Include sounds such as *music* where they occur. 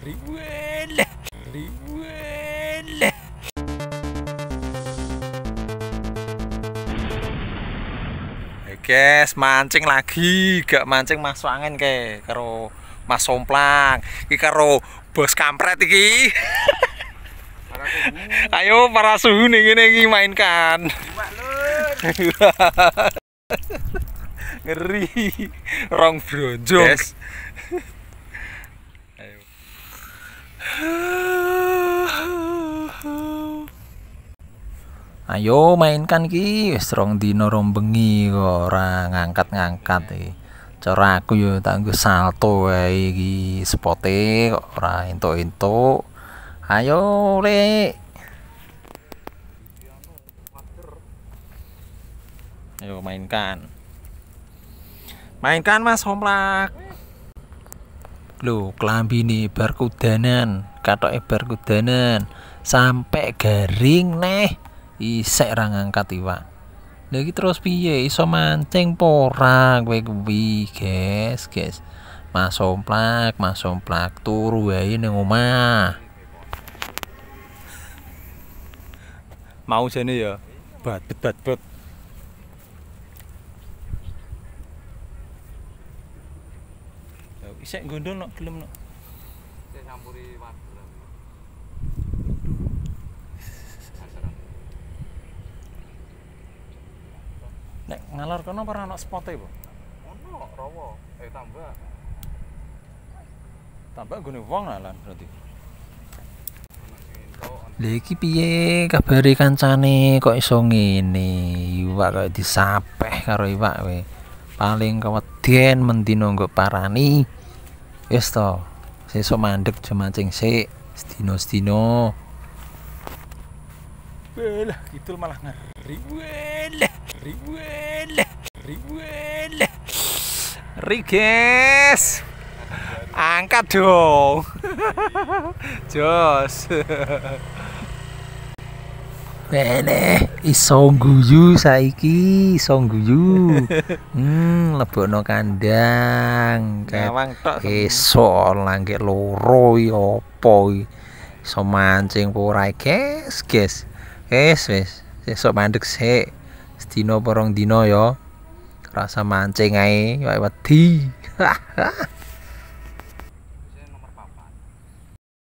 ribuan ribuan eh, guys mancing lagi gak mancing mas angin ke karo mas somplang iki karo bos kampret iki ayo para suhu nih gini nih mainkan *laughs* ngeri rong bronjong *laughs* ayo mainkan ki strong dino norong rombengi orang ora ngangkat-ngangkat iki cara aku yo tangguh salto wae iki spote kok ora entuk ayo rek ayo mainkan mainkan mas homlak lo kelambi nih bar kudanan katoke bar kudanan sampai garing nih isek ra ngangkat iwak lha iki terus piye iso mancing pora kowe kuwi guys guys Mas Omplak, Mas Omplak turu wae ning omah. Mau jane ya badet badet. Isek gondol nok gelem nok. Saya campuri Ngalor kono pernah ana spote, Bu? Ono, Eh tambah. Tambah gune wong lan berarti. Lha iki piye kabare kancane kok iso ngene? Iwak kok disapeh karo iwak we. Paling tien mendino nggo parani. Wis to. Sesuk mandek ceng se, stino stino. Belah, kidul malah ngeri. Walah. Riguel Riguel Riges. Angkat dong. *laughs* Jos. *laughs* Wene, iso guyu saiki, iso guyu. *laughs* Hmm, no kandang. Gawang tok. Esok langke loro iki apa iki? mancing apa ora, guys, guys. Wis, wis. mandek Sedina porong dina ya. Rasa mancing ae, wedi. *laughs*